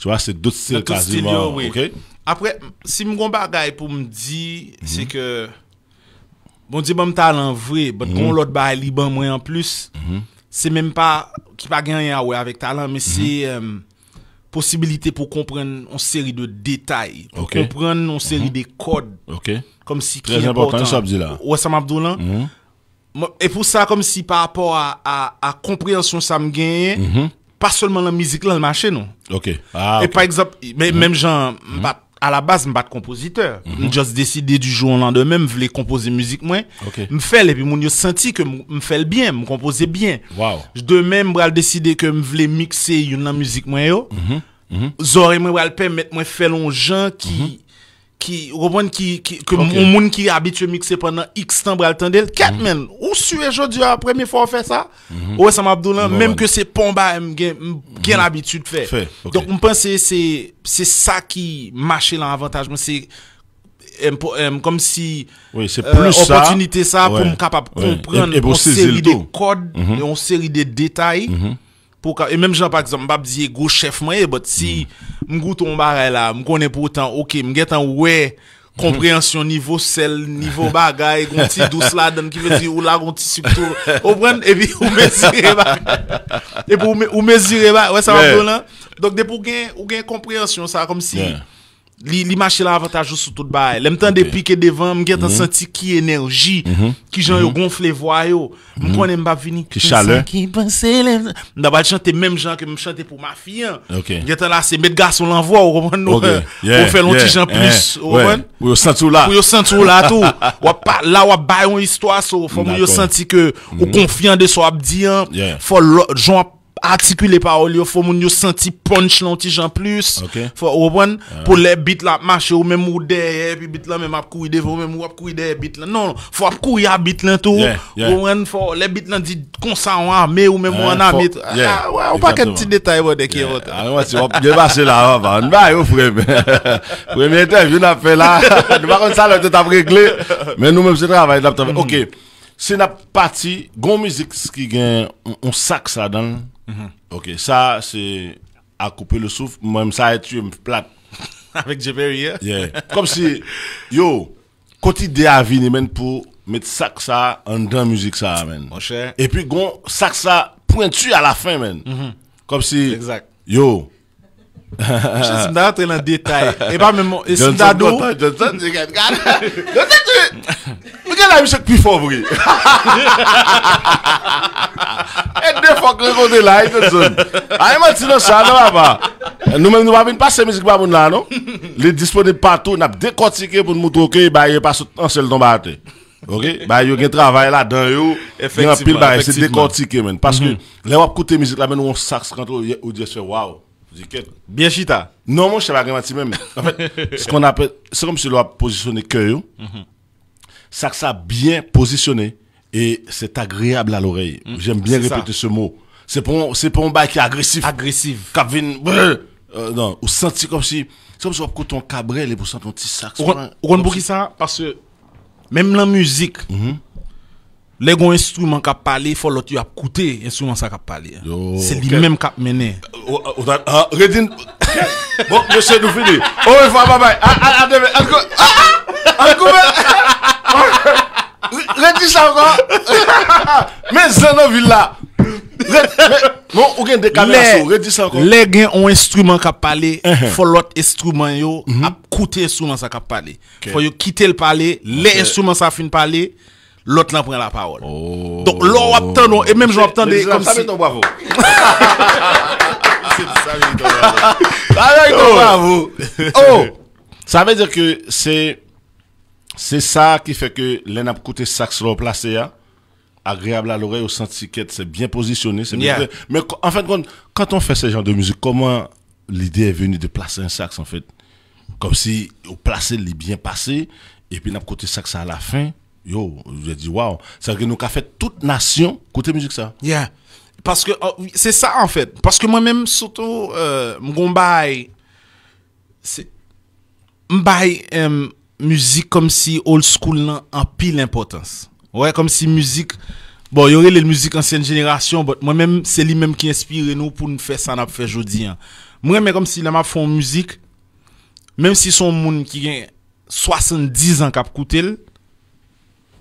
sou a se dout stil kasi. Dout stil yo, wè. Apre, si mwen gwen bagay pou mwen di, se ke mwen di mwen talant vwè, bat kon lòt bay li ban mwen an plus, se mèm pa ki pa genye a wè avèk talant, me se... possibilité pour comprendre une série de détails, comprendre une série mhm. de codes. Comme si Très important, ça dit là. Mhm. Et pour ça, comme si par rapport à, à, compréhension ça me gagne, mhm. pas seulement la musique là, le marché non. Ok. Ah, et par exemple, même gens, bah, à la base, je suis pas compositeur. Mm -hmm. décidé du jour au lendemain, je voulais composer musique. Je Me fait et puis je senti que je fais bien, je composais bien. Je De même, j'ai décidé que je voulais mixer une musique. Moi, mm -hmm. Mm permettre de faire gens qui mhm qui reprend qui que mon monde qui habitué mixer pendant X temps bra le que ou suis aujourd'hui la première fois faire ça mhm. ou ça même que c'est pomba habitué mhm. l'habitude faire donc on pense c'est c'est ça qui marche l'avantage c'est comme si oui c'est euh, opportunité ça pour capable comprendre une série de codes mhm. une série de détails E menm jan, pa kizan, mbap diye, gwo chef mwenye, bot si mm. mgo tou mbare la, mkone pou tan, ok, mgetan wè, mm-hmm. komprehensyon, nivou sel, nivou bagay, gonti dous laden, ki vezi, ou la gonti siktour, ou pren, ebi, ou mezire bak. Epo, ou mezire bak, wè, sa wap do lan? Dok depo gen, ou gen komprehensyon sa, kom si... Li machi la avantajou sou tout baye. Lem tan de pike devan, mwen gen tan mhm. senti ki enerji, mhm. ki jan yo mhm. gonfle vwayo. Mwen konen mba vini. Ki chale. Mwen daba chante menm jan ke mwen chante pou ma fi. Ok. Gen tan la se met gas ou lan vwa ou wè. Ok. Ou fè lonti jan plus. Eh, ou wè. Ou yo sentou la. Ou yo sentou la tou. La wap baye yon histwa sou. Fò mwen yo senti ke ou konfyan de sou ap diyan. Fò lò, joun ap. Artikule pa ou li yo fò moun yo senti ponch lantijan plus Fò ouwen pou le bit la ap mache ou men mou deye Pi bit la men ap kou ideye ou men mou ap kou ideye bit la Non, non, fò ap kou ya bit la tout Ouwen fò le bit la di konsa wane ame ou men mou anamit Ou pa ken ti detay wane dekye wote Anou wati, wap yon basse la wap anba yo freme Fremi etè, yon ap fè la Nwakon sa lò te tap regle Men nou men mou se dravay tap tap Ok, se nap pati Gon mizik skigen, on sak sa dan Mm-hmm. Ok, sa se akoupe le souf, mwen msa etu mflak. Awek Jeberi, ye? Ye, kom si, yo, koti de avini men pou met sak sa an dan muzik sa, men. E pi gon sak sa pointu ala fen, men. Kom mm-hmm. si, yo... Mwen se sim da yon tre lan detay E pa mwen mwen, e sim da nou Jonson, jonson, jonson Jonson tu, mwen gen la mwen se kli fovri Ha ha ha ha ha ha ha ha ha E de fok re konde la, e kon son A yon mwen ti nan sa, nan wap a Nou men nou wap vin pas se mizik ba moun la, non Le disponib patou, nap dekortike Poun moun droke, ba yon pas ansel don ba ate Ok, ba yon gen travaye la Dan yon, efektivman Se dekortike men, paske Le wap koute mizik la, men ou yon saks kante ou diyes fe waw Bien chita. Non, moi, je suis la même. En fait, ce qu'on appelle, c'est comme si l'on a positionné cœur. Mhm. ça que ça bien positionné et c'est agréable à l'oreille. Mhm. J'aime bien répéter ce mot. C'est pour, c'est pour un bail qui agressif. Agressif. Qui euh, non, ou senti comme si, c'est comme si on coton cabrel et pour sentir un petit sax. on, on, ça parce que même la musique, mhm. Lè gen ou enstrument kap pale, folot yo apkoute enstrument sa kap pale. Se di men kap mene. Monsiè nou fini. Redi sa wakwa. Men zeno villa. Lè gen ou enstrument kap pale, uh-huh. folot enstrument yo mm-hmm. apkoute enstrument sa kap pale. Foyou kite l pale, lè enstrument sa fin pale, l'autre prend la parole. Oh. Donc l'on on attend, et même j'en attendais comme ça. bravo. bravo. Oh. oh, ça veut dire que c'est c'est ça qui fait que l'un a coûté sax placé hein. agréable à l'oreille, au senti c'est bien positionné, Mais en fait, quand on fait ce genre de musique, comment l'idée est venue de placer un sax en fait, comme si on placer les bien passés et puis a côté sax à la fin Yo, jè di waw, sè ke nou ka fèt tout nasyon koute müzik sa. Yeah, parce que, oh, c'est ça en fèt, parce que mwen mèm soto, mgon bay, mbay müzik kom si old school nan an pi l'importance. Ouè, kom si müzik, bon, yore lè l'muzik an sène jenèration, but mwen mèm, sè li mèm ki inspire nou pou nou fè san ap fè jodi. Mwen mèm kom si lè mè fon müzik, mèm si son moun ki gen 70 an kap koute lè,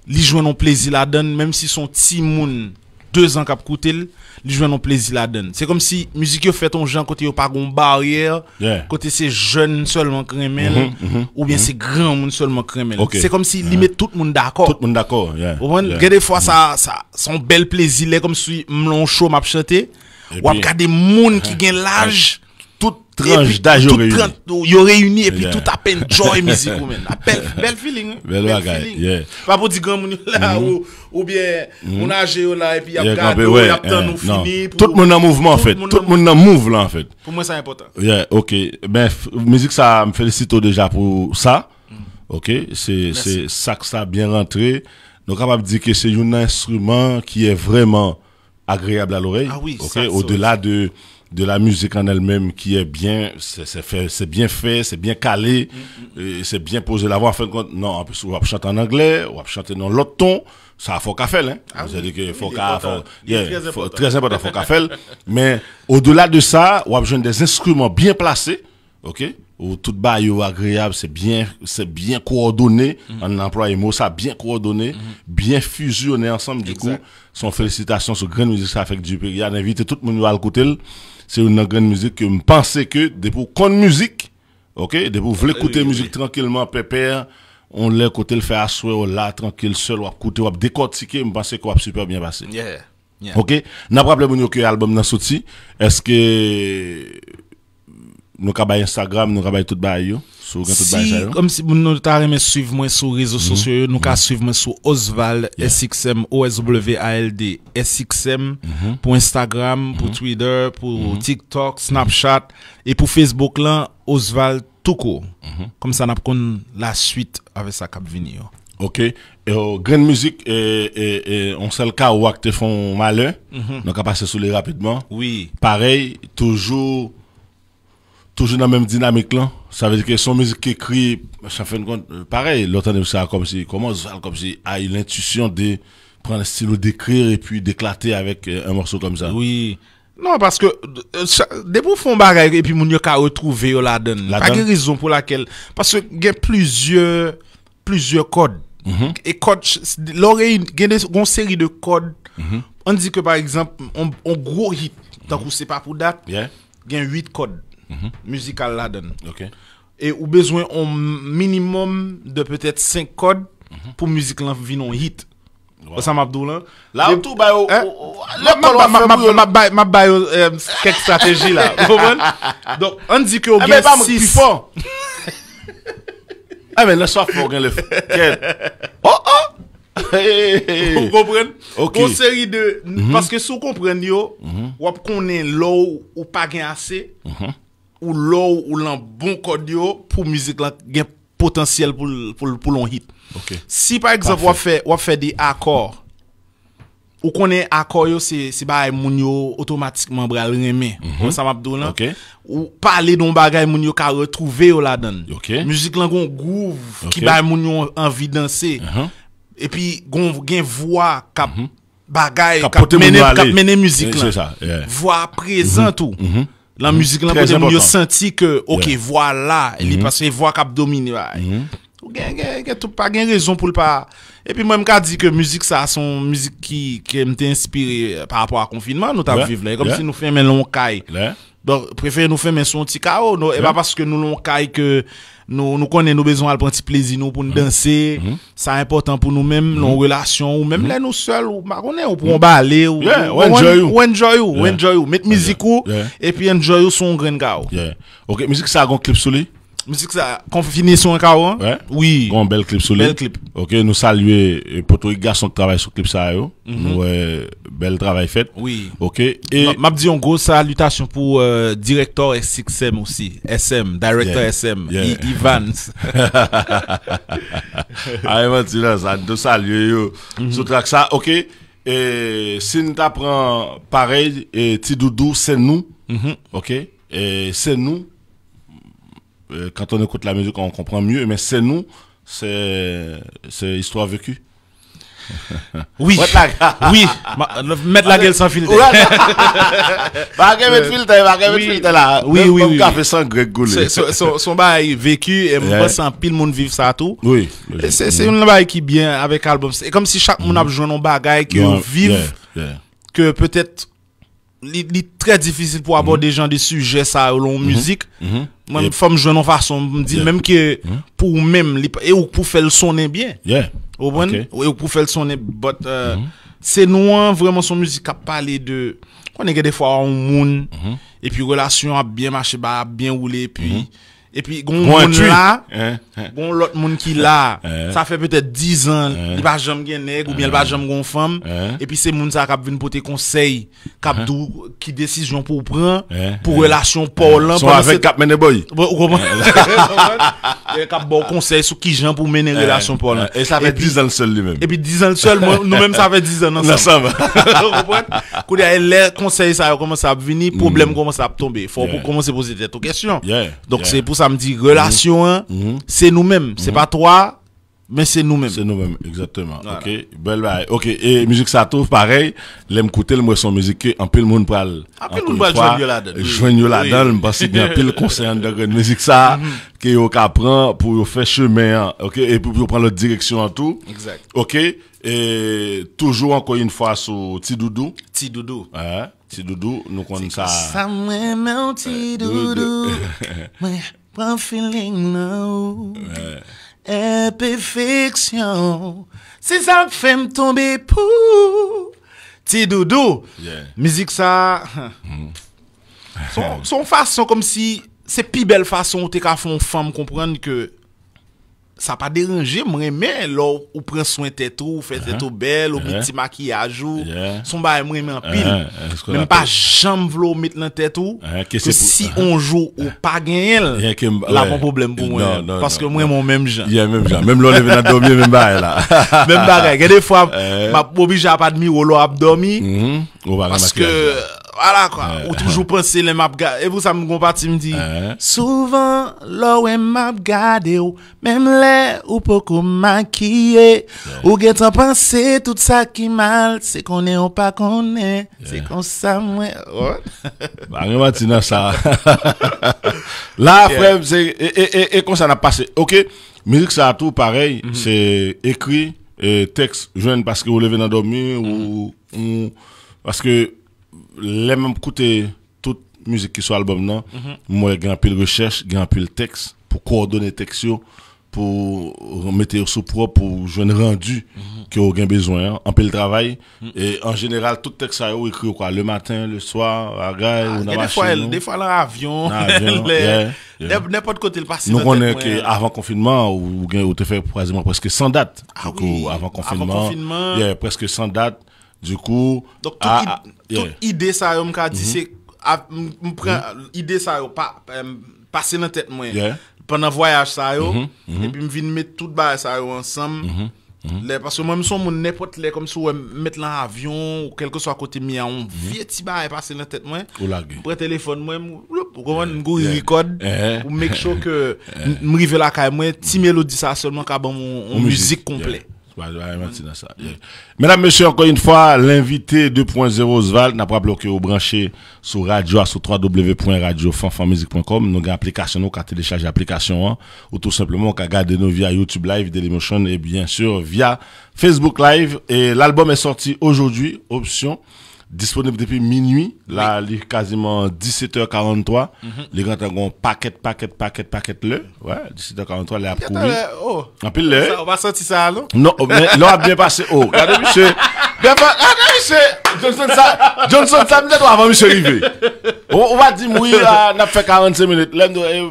Les joueurs ont plaisir la donne, même si son petit moun deux ans cap coûté, les joueurs non plaisir la donne. C'est comme si musique fait ton genre côté au pas gon barrière, côté c'est jeune seulement mm-hmm, mm-hmm, ou bien c'est mm-hmm. grand seulement C'est comme si li met tout le monde d'accord. Tout monde d'accord, Vous des fois ça ça son bel plaisir comme si mon show m'a chanté ou ap gade qui qui uh-huh. l'âge ah, tranche d'âge oh, Yo réuni et puis tout à peine joy musique ou oh, men. Hein. Bel, bel feeling. belle bagay, yeah. Pas pour dire grand là mm-hmm. ou, ou bien mm-hmm. on a géo oh, là et puis y a y'a tan hein, nous finit. Tout le monde en mouvement en fait. Tout le monde en move là en fait. Pour moi c'est important. Yeah, ok. Ben, musique ça, me félicite déjà pour ça. Mm. Ok, c'est ça que ça bien rentré. Donc, capable me dire que c'est un instrument qui est vraiment agréable à l'oreille. Ah oui, Au-delà de de la musique en elle-même qui est bien, c'est bien fait, c'est bien calé, mm-hmm. c'est bien posé la voix. En fin de compte, non, en plus, on va chanter en anglais, on va chanter dans l'autre ton, ça faut qu'à faire, hein. Ah Vous avez dit que faut qu'à, faire. très, très important, faut qu'à faire. Mais au-delà de ça, on a besoin des instruments bien placés, ok, où tout bas est agréable, c'est bien, c'est bien coordonné. On mhm. emploie les ça bien coordonné, mhm. bien fusionné ensemble. Du coup, son félicitations sur Grande Musique, ça fait du pays. a tout le monde à l'écouter. C'est une grande musique que je pensais que, de pour musique, ok, de pour vous écouter la musique tranquillement, pépère, on l'a écouté, le fait à là, tranquille, seul, on écouter, on décortiquer, je pensais qu'on va super bien passé. Yeah. Yeah. Ok? N'a pas problème que l'album n'a sorti. Est-ce que, Nou ka bay Instagram, nou ka bay tout bay yo. Si, kom si nou ta reme suiv mwen sou rizou mhm. sosyo yo, nou ka mhm. suiv mwen sou Osvald, S-X-M, O-S-W-A-L-D, S-X-M, mhm. pou Instagram, pou Twitter, pou TikTok, Snapchat, e pou Facebook lan, Osvald Tuko. Kom sa nap kon la suite ave sa kap vini yo. Ok, e o oh, Grand Music e, e, e onsel ka wak te fon male, nou ka pase sou li rapidman, parey, toujou, toujours dans la même dynamique là. Ça veut dire que son musique écrit, ça fait une compte, euh, pareil, l'autre ça comme si, ça, comme si, a l'intuition de prendre le stylo d'écrire et puis d'éclater avec euh, un morceau comme ça. Oui. Non, parce que, euh, des profonds font et puis mon a retrouvé la donne. La Pas raison pour laquelle, parce que, il y a plusieurs, plusieurs codes. Mhm. Et coach l'oreille, il y a une série de codes. Mhm. On dit que par exemple, on, gros hit, tant c'est pas pour date, il y a 8 codes. Mhm. Muzika laden Ok E ou bezwen Minimum De petet 5 kod Pou muzik lan Vinon hit Osam abdou lan La an e- tou bayo Mab bayo Kek strategi la Vopren Dok An di ke ou gen 6 E men pa mou kipon E men la swaf Mou gen lef Kè Oh oh Hey Vopren Ok O seri de mhm. Paske sou kompren yo mhm. Wap konen low Ou pa gen ase Mhmm Ou lou ou lan bon kode yo pou mizik lan gen potansiyel pou loun hit. Ok. Si pa eksept wap fe, wap fe de akor. Ou konen akor yo se, se bay e moun yo otomatikman bre alenye men. Mhm. Ou san ap do lan. Ok. Ou pale don bagay moun yo ka retrouve yo la dan. Ok. Mizik lan kon gouv ki bay e moun yo anvi danser. Anhan. Uh-huh. E pi kon gen vwa kap mhm. bagay. Kap mene mizik eh, lan. Se sa. Vwa prezent mhm. ou. Anhan. La mouzik nan pou te mou yo senti ke, okey, vwa la, li pasen vwa kap domini, ou gen gen, gen tout pa, gen rezon pou l'pa. E pi mwen mka di ke mouzik sa, son mouzik ki mte inspire euh, par rapport a konfinman, nou tab vive la, e kom si nou fèm en lon kaj. Don, prefèm nou fèm en son ti kao, e pa paske nou lon kaj ke... nous connaissons nos besoins un petit plaisir pour nous mhm. danser C'est mhm. important pour nous mêmes nos mhm. relations ou même les nous seuls ou pour nous ou, yeah, ou, enjoy ou, ou enjoy ou, yeah. enjoy ou musique ou et puis enjoy ou son grain gars OK musique ça a un clip sur lui Musique ça, confinition encore. Hein? Ouais. Oui. Bon, bel clip solide. Bel clip. Ok, nous saluer eh, tous les garçons qui travaillent sur le clip ça. Yo. Mm -hmm. bel travail fait. Oui. Ok. Et. M'a dit un gros salutation pour, euh, directeur SXM aussi. SM, directeur yeah. SM. Yeah. Ivans. ah, m'a dit là, ça, nous saluer yo. Mm -hmm. track ça, ok. Et, si nous t'apprends pareil, et Tidoudou, c'est nous. Mm -hmm. Ok. Et c'est nous. Euh, quand on écoute la musique, on comprend mieux. Mais c'est nous, c'est histoire vécue. Oui. oui. Mettre la gueule sans filtre. Bah, bah, filtre là. Oui, oui, oui. café sans Greg Goulet. Son, son bail vécu et moi sans pile monde vivre ça tout. Oui. C'est mm. une bail qui est bien avec album. C'est comme si chaque monde a mm. besoin d'un bagage que vive que peut-être Li tre difisil pou abor de mhm. jan de suje sa ou lon mouzik. Mhm. Mhm. Mwen fom jwen an farson, mwen di menm ke pou ou menm li... E ou pou fel sonen bie. Yeah. Ou e pou fel sonen. But se nou an vreman son mouzik a pale de... Kwan e gade fwa ou moun. E pi relasyon a bien mache ba, a bien oule. E pi... Et puis, quand on là, un hein, hein. l'autre monde qui là, hein. ça fait peut-être 10 ans, il pas jamais gagné ou bien il pas jamais gon femme. Et puis c'est moun ça qui vient conseils conseil, a pris qui décision pour prendre pour relation pour l'homme. pendant avec cap mener boy. Cap bon conseil sur qui j'ai pour mener une relation pour l'homme. Et ça fait 10 ans seul lui-même. Et puis 10 ans seul nous mêmes ça fait 10 ans ensemble. Vous comprenez Quand eh, les conseils ça commence à venir, mm. problème commence à tomber. il Faut commencer à poser des questions. Donc c'est pour sa m di relasyon, se nou men, se pa to, men se nou men. Se nou men, ekzatman, ok, bel bay, ok, e mizik sa touf parey, lem koute l mweson mizik ki, anpil moun pral, anpil moun pral, jwen yon ladan, jwen yon ladan, m basi gen anpil konsen, anpil mizik sa, ki yo ka pran, pou yo feche men, ok, e pou yo pran l direksyon an tou, ok, e toujou anko yon fwa sou, ti doudou, ti doudou, ti doudou, nou kon sa, sa mwen Pwa feeling la ou, epéféksyon, se sa fèm tombe pou. Ti do do, mizik sa, hmm. son fason kom si, se pi bel fason, te ka fon fèm komprenn ke, Sa pa derenje mwen men lò ou pren souen tètou, ou fè tètou bel, ou miti makyajou, son baye mwen men apil. Mwen pa jamb vlo ou miti nan tètou, ke si on jò ou pa gen yel, la pou problem pou mwen. Paske mwen mwen mèm jan. Yè mèm jan, mèm lò lè vè nan domye mèm baye la. Mèm baye, kède fwa mwa pobi jè apadmi ou lò apdomi, paske... voilà quoi. Ou toujours penser les map Et vous, ça me compartit, me dit. Souvent, là où map gardé, même les ou qu'on maquillé. Ou get en penser tout ça qui mal, c'est qu'on est ou pas qu'on est. C'est comme ça, moi. Bah, tu n'as ça. Là, frère, c'est, et, et, et, ça n'a passé. Ok, musique, ça a tout pareil. Mhm. C'est écrit, et texte, jeune parce que vous levez dans dormir, mhm. ou, parce que, Lè mèm koute tout müzik ki sou albòm nan, mhm. mwen gen apil rechèche, gen apil teks, pou kou ordonè teks yo, pou metè yo souprop, pou jwen rendu mhm. ki yo gen bezwen, anpil travay. Mhm. E, en genèral, tout teks a yo ekri yo kwa, le matin, le swa, agay, ah, ou nan wachè yo. De fwa lè avyon, lè, lè, nèpote kote lè pasi. Nou konè ke avan konfinman, ou gen ou te fè prezèman preske san dat, avan konfinman, preske san dat. Do kou... To ide sa yo mwen ka di se... Ide sa yo... Pase nan tet mwen... Pwè nan voyaj sa yo... E bi mwen vin met tout bar sa yo ansam... Lè... Mwen mwen nepot lè... Mwen mwen met lan avyon... Ou kelke so akote mi an... Pwè telefon mwen... Mwen mwen mwen mwen... Mwen mwen mwen mwen... Ti melodi sa yo mwen... Mwen mwen mwen mwen mwen... Mesdames, Messieurs, encore une fois, l'invité 2.0 oswald n'a pas bloqué au branché sur radio, sur www.radiofanfamusic.com. Nous avons l'application, nous avons téléchargé l'application, hein. ou tout simplement, on regarder nos via YouTube Live, Dailymotion et bien sûr via Facebook Live. Et l'album est sorti aujourd'hui, option disponible depuis minuit. Là, il est quasiment 17h43. Mhm. Les gars ont un paquet, paquet, paquet, paquet le. Ouais, 17h43, il est approuvé. Euh, oh. ah, le. On va sentir ça, non? Non, oh, mais va bien passé. Oh, regardez, monsieur. Regardez, monsieur. Johnson, ça, Johnson, ça, peut-être avant, monsieur, arrivé. On va dire, oui, on a fait 45 minutes. Là,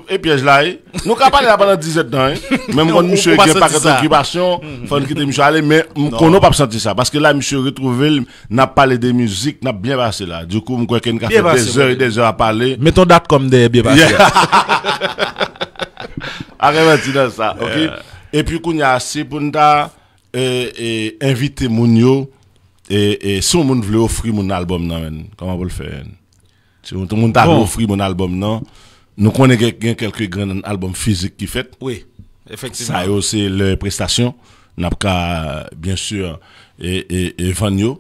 et piège là, hein. nous, on parler là pendant 17 ans, hein. Même quand monsieur, il y a un paquet d'occupation, mhm. faut quitter monsieur aller, mais, on n'a pas senti ça. Parce que là, monsieur, retrouvé, n'a pas les de musiques n'a bien passé là. Du coup, je crois qu'il a des heures et des heures à parler. Mettons date comme des bien passé. Arrête de ça, ok? Et puis, qu'on y a assez pour nous euh, et, invité inviter et, et si on veut offrir mon album, non, comment vous le faire? Si on veut bon. offrir mon album, non? Nous connaissons quelques grands albums physiques qui fait. Oui, effectivement. Ça, c'est les prestations. N'a bien sûr, et, et, et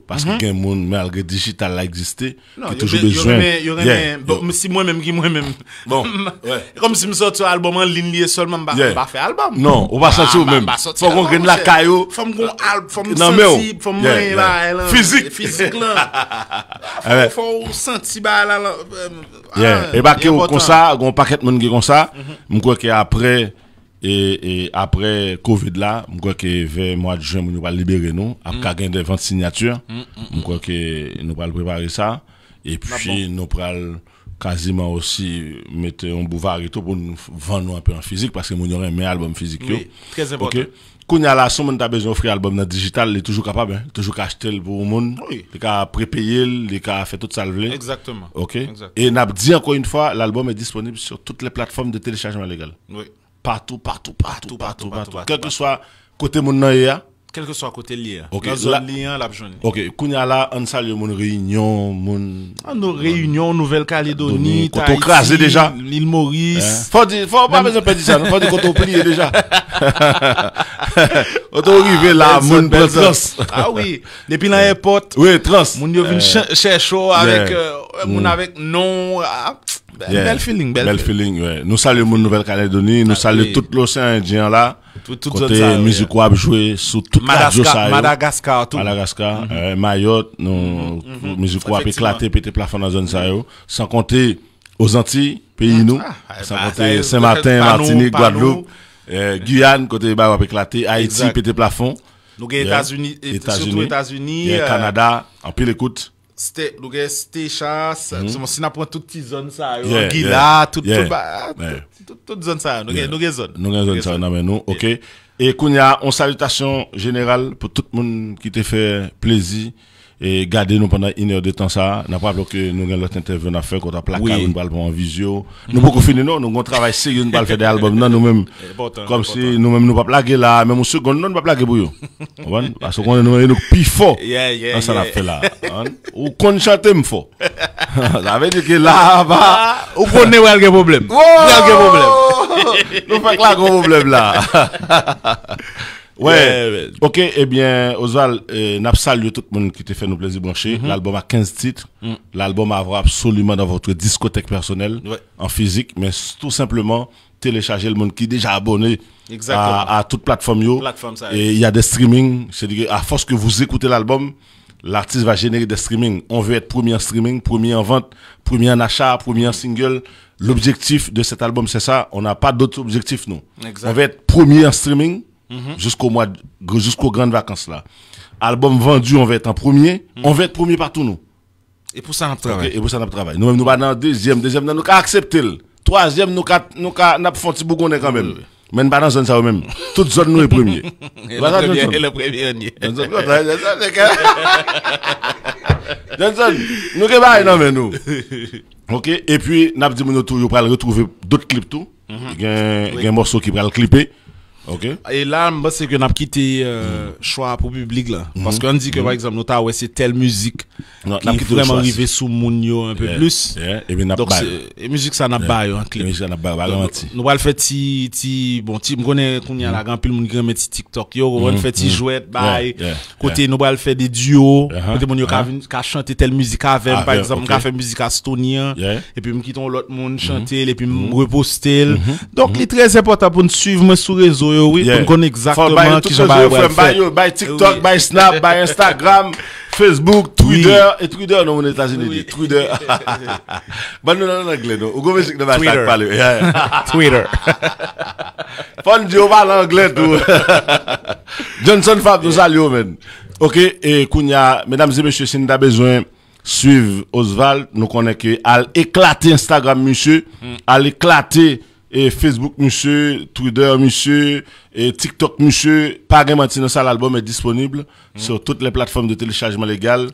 parce que mhm. quelqu'un monde, malgré digital, a existé, qui a toujours besoin. si moi-même, qui moi-même. Bon, Comme si je sortais un album en ligne, seulement, je ne pas faire album. Non, on pas bah, bah, bah, sortir même. Faut qu'on gagne la caillou. Faut qu'on album, faut qu'on il faut Physique. Physique, là. Ah, faut qu'on sentir, là. Euh, ah, et faut que comme ça, je paquet de monde comme ça, mhm. je crois qu'après, et, et, après Covid là, je crois que vers mois de juin, nous allons libérer nous. Après mm. des 20 signatures, mm, mm, mm. je crois que nous allons préparer ça. Et ah puis nous allons quasiment aussi mettre un boulevard et tout pour nous vendre un peu en physique parce que nous aurons un album physique. Oui, très important. Okay? Quand a la somme, tu besoin d'offrir album dans digital, il est toujours capable, hein? toujours acheter pour le monde, oui. il a prépayé, il a fait tout ça. Exactement. Ok. Exactement. Et n'a dit encore une fois, l'album est disponible sur toutes les plateformes de téléchargement légal. Oui partout, partout, partout, partout, partout, Quel que soit côté mon quel que soit côté lié. Okay. La zone liée, la journée. Ok. Kounia là, on salue mon réunion, mon. Ah, nos réunions, Nouvelle-Calédonie, Tahiti. Quand crasé déjà. L'île Maurice. Hein? Faut faut pas besoin de ça, faut dire qu'on plié déjà. On arrive là, mon belle trans. Ah oui. Depuis l'aéroport. Oui, trans. Mon yo vin eh. chercher avec, euh, mon mm. avec non. Ah, ben, bel feeling, bel feeling. bel feeling, Nous saluons mon Nouvelle-Calédonie, nous ah, saluons tout l'océan Indien là. Tout Côté musique ouais. joué sous toute Madagascar, la Madagascar, tout. Madagascar, mm -hmm. euh, Mayotte, nous, mm -hmm. musique wap éclaté, pété plafond dans zone ça yo. Sans compter aux Antilles, pays ah, nous. Ah, ah, sans bah, compter Saint-Martin, Martinique, Guadeloupe, euh, Guyane, côté bah, éclaté, Haïti, pété plafond. Nous, États-Unis, surtout États-Unis. Euh, Canada, en pile écoute. Stè, lò gè, stè chans. Hmm. Sè monsi nan pou an tout ti zon sa. Yon gila, tout, tout ba. Tout zon sa, lò gè, lò gè zon. Lò gè zon sa nan men nou, ok. E kunya, an salutasyon jeneral pou tout moun ki te fè plezi. et garder nous pendant une heure de temps ça n'a pas bloqué nous avons l'autre interview à faire qu'on a placé une balle en visio nous beaucoup finir non nous on travaille sérieux nous balle faire des albums non nous même comme si nous même nous pas plaguer là même une seconde nous pas plaguer pour vous parce qu'on nous nous plus fort dans ça la fait là ou qu'on chante me faut ça veut dire que là bas ou qu'on pas quelques problème quelques problème nous pas là gros problème là Ouais. Ok, eh bien, Oswald, euh, tout le monde qui t'a fait nous plaisir brancher. Mm-hmm. L'album a 15 titres. Mm. L'album à avoir absolument dans votre discothèque personnelle, en physique, mais tout simplement télécharger le monde qui est déjà abonné à, à, toute plateforme. Yo. Et il y a des streaming. C'est-à-dire, à force que vous écoutez l'album, l'artiste va générer des streaming. On veut être premier en streaming, premier en vente, premier en achat, premier en single. L'objectif de cet album, c'est ça. On n'a pas d'autres objectifs, nous. On veut être premier en streaming Jusqu'au mois, jusqu'aux grandes vacances là. Album vendu, on va être en premier. On va être premier partout nous. Et pour ça, on travaille. Okay, et pour ça, on travaille. Nous-mêmes, nous sommes dans deuxième, deuxième, nous avons accepté. Troisième, nous avons fait un petit bougonnet quand même. Mais nous pas dans zone ça même. Toute zone nous est premier. et, le premier Johnson, nous sommes là, non, nous. Ok, et puis, nous avons dit que nous allons retrouver d'autres clips tout. Il y a un morceau qui va le clipper. Ok Et là, c'est que a quitté euh, mm. choix pour le public là. Mm -hmm. Parce qu'on dit que mm. par mm-hmm. exemple, nous ouais, c'est telle musique. On a vraiment arrivé sous Mounio un peu yeah. plus. Yeah. Et bien, Donc, musique ça n'a pas yeah. en clip. Musique ça n'a pas, Nous allons faire ti, ti, bon, ti, me connais qu'on y a mm-hmm. la grande pile, mon grand met TikTok, yo, on mm-hmm. fait ti jouet, bye. Côté, nous allons faire des duos. Uh-huh. Côté, mon yo, qu'a uh-huh. chanté telle musique avec, par exemple, qu'a fait musique estonien. Et puis, me quittons l'autre monde chanter, et puis me reposter. Donc, il est très important pour nous suivre sur réseau oui, on connaît exactement qui j'en By TikTok, by Snap, by Instagram, Facebook, Twitter, et Twitter, non, aux États-Unis, Twitter. Bon, bah, non, non, en anglais, non. on comprenez ce que je faire Twitter. Fun Dieu parle anglais, tout. Johnson Fab, nous saluons, man. Ok, et Kounia, mesdames et messieurs, si nous avez besoin, suivre Oswald, nous connaissons que, à éclater Instagram, monsieur, à hmm. éclater E Facebook monshe, Twitter monshe, TikTok monshe, Paré Matinosa l'alboum est disponible hmm. sur toutes les plateformes de téléchargement légal.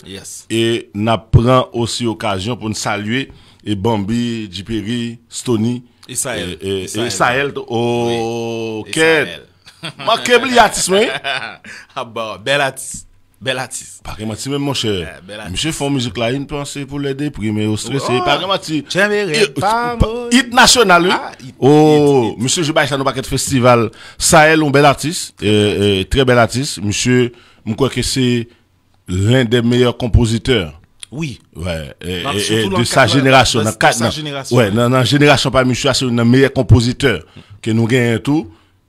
Et e na pren aussi occasion pour nous saluer et Bambi, Djiperi, Stony, Issa El. Issa El. Oh, kèd. Mwakèb li atis mwen. Abou, bel atis. Bel artis. Pari ma ti men monshe, monshe fon mizik la, in panse pou lede, pou gime ostrese. Pari ma ti, hit nasyon alè, o monshe jibay sa nou baket festival, sa el ou bel artis, tre bel artis. Monshe, mwen kweke se lèndè meyèr kompoziteur. Oui. Ouè, de sa jenerasyon. De sa jenerasyon. Ouè, nan jenerasyon pari monshe asè, nan meyèr kompoziteur, ke nou genye tout.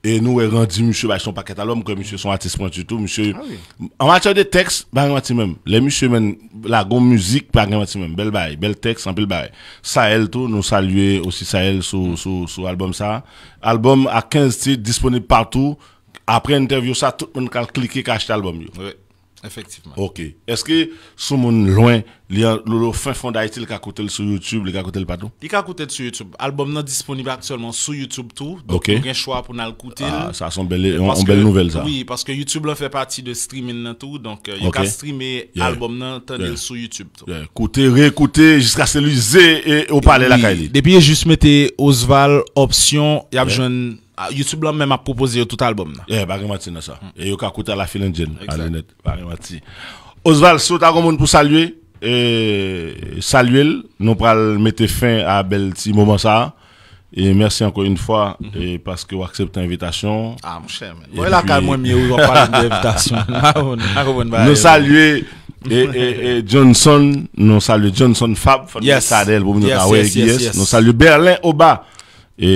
Et nous, est rendu, monsieur, bah, son paquet à l'homme, que monsieur, son artiste, point du tout, monsieur. Ah en matière de texte, bah, moi même. Les monsieur, la grande musique, bah, même. Belle bail, bel texte, en belle bail. Sahel, tout, nous saluer aussi Sahel sur, mm. sur, sur album ça. Album à 15 titres, disponible partout. Après interview, ça, tout le monde a cliquer acheter l'album, oui. Effectivement. Ok. Est-ce que sous mon loin, le fin fond d'Haïti, il a coûté sur YouTube, il a coûté partout Il a sur YouTube. L'album non disponible actuellement sur YouTube tout. Donc, il y a un choix pour nous coûter. Ah, ça, c'est une belle nouvelle, ça. Oui, parce que YouTube fait partie de streaming tout. Donc, il y a streamer l'album sur YouTube tout. réécouter jusqu'à celui-là et au palais la Depuis, juste mettez Osval, option, il y a besoin ah, YouTube là même a proposé tout album là. Eh, Barry Mati ça. Hmm. Et yo ka à la file à la bah Barry Mati. Oswald, si t'as monde pour saluer, et eh, saluer, nous pral mettre fin à bel petit moment ça. Et merci encore une fois hmm. et eh, parce que vous acceptez l'invitation. Ah, mon cher. Vous là, quand moi, mieux, on parle d'invitation. Ah, eh, nous saluer et, et, Johnson, nous saluons Johnson Fab, yes. Sadel, nous yes, Nous saluons Berlin Oba. Et,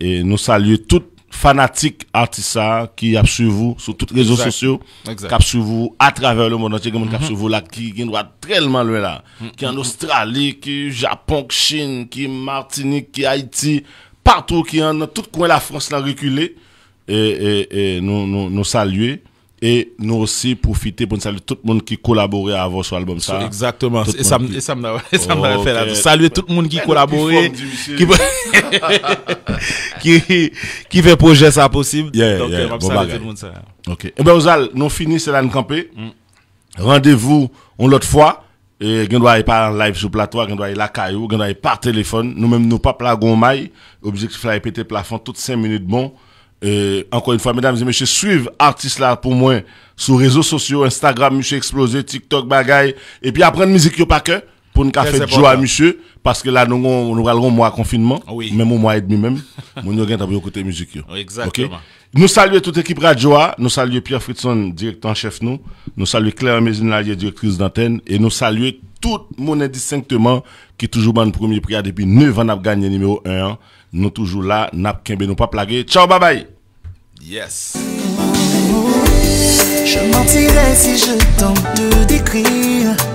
et, et nous saluons tout fanatique artiste qui a suivi vous sur toutes les réseaux sociaux, qui a suivi vous à travers le monde entier, qui a mhm. suivi vous là, qui, qui doit tellement loin là, mhm. qui en Australie, qui Japon, qui Chine, qui Martinique, qui Haïti, partout, qui en tout coin la France là reculé, et, et, et nous, nous, nous saluer et nous aussi profiter pour saluer tout le monde qui collaborait avant sur l'album ça exactement et ça ça m'a fait là saluer tout le monde qui collaborait qui qui fait projet ça possible donc on va saluer tout le monde ça OK et eh ben Ozal nous finissons là mm. rendez-vous une l'autre fois et on doit pas en live sur plateau on doit la caillou on doit par téléphone nous même nous pas plagon maille objectif là péter plafond toutes 5 minutes bon encore une fois, mesdames et messieurs, suivez artiste là pour moi sur réseaux sociaux, Instagram, monsieur explosé, TikTok, bagaille. Et puis apprendre musique yo pas que pour nous faire joie à monsieur. Parce que là, nous, nous allons mois confinement. Même au mois et demi même. nous avons côté musique yo. exactement. Nous saluons toute l'équipe radio, nous saluons Pierre Fritson, directeur en chef nous. Nous saluons Claire Lallier, directrice d'antenne. Et nous saluons tout le monde distinctement qui est toujours dans le premier prix depuis 9 ans a gagné numéro 1. Nous toujours là, n'a nous pas plagué. Ciao, bye bye. Yes. Je mentirais si je tente de décrire